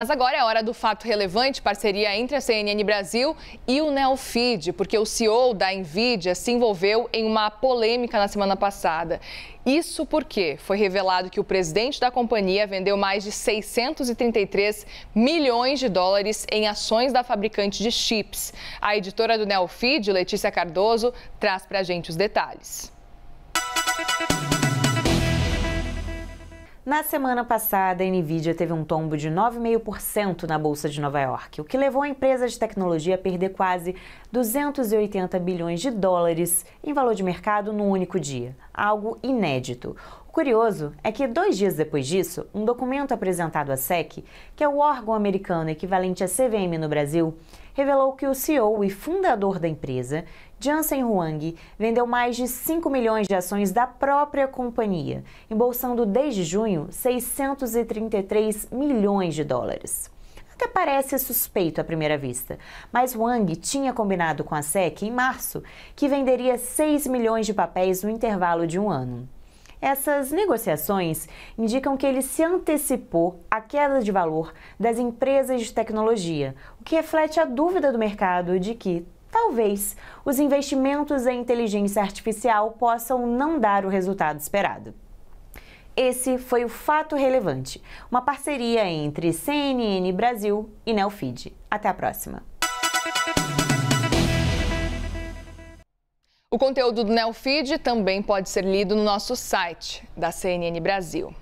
Mas agora é hora do fato relevante, parceria entre a CNN Brasil e o Neofeed, porque o CEO da Nvidia se envolveu em uma polêmica na semana passada. Isso porque foi revelado que o presidente da companhia vendeu mais de 633 milhões de dólares em ações da fabricante de chips. A editora do Neofeed, Letícia Cardoso, traz para a gente os detalhes. Música na semana passada, a Nvidia teve um tombo de 9,5% na bolsa de Nova York, o que levou a empresa de tecnologia a perder quase 280 bilhões de dólares em valor de mercado num único dia, algo inédito. O curioso é que dois dias depois disso, um documento apresentado à SEC, que é o órgão americano equivalente à CVM no Brasil, revelou que o CEO e fundador da empresa, Jansen Huang, vendeu mais de 5 milhões de ações da própria companhia, embolsando desde junho 633 milhões de dólares. Até parece suspeito à primeira vista, mas Wang tinha combinado com a SEC em março que venderia 6 milhões de papéis no intervalo de um ano. Essas negociações indicam que ele se antecipou à queda de valor das empresas de tecnologia, o que reflete a dúvida do mercado de que talvez os investimentos em inteligência artificial possam não dar o resultado esperado. Esse foi o Fato Relevante, uma parceria entre CNN Brasil e Nelfeed. Até a próxima! O conteúdo do Neofeed também pode ser lido no nosso site da CNN Brasil.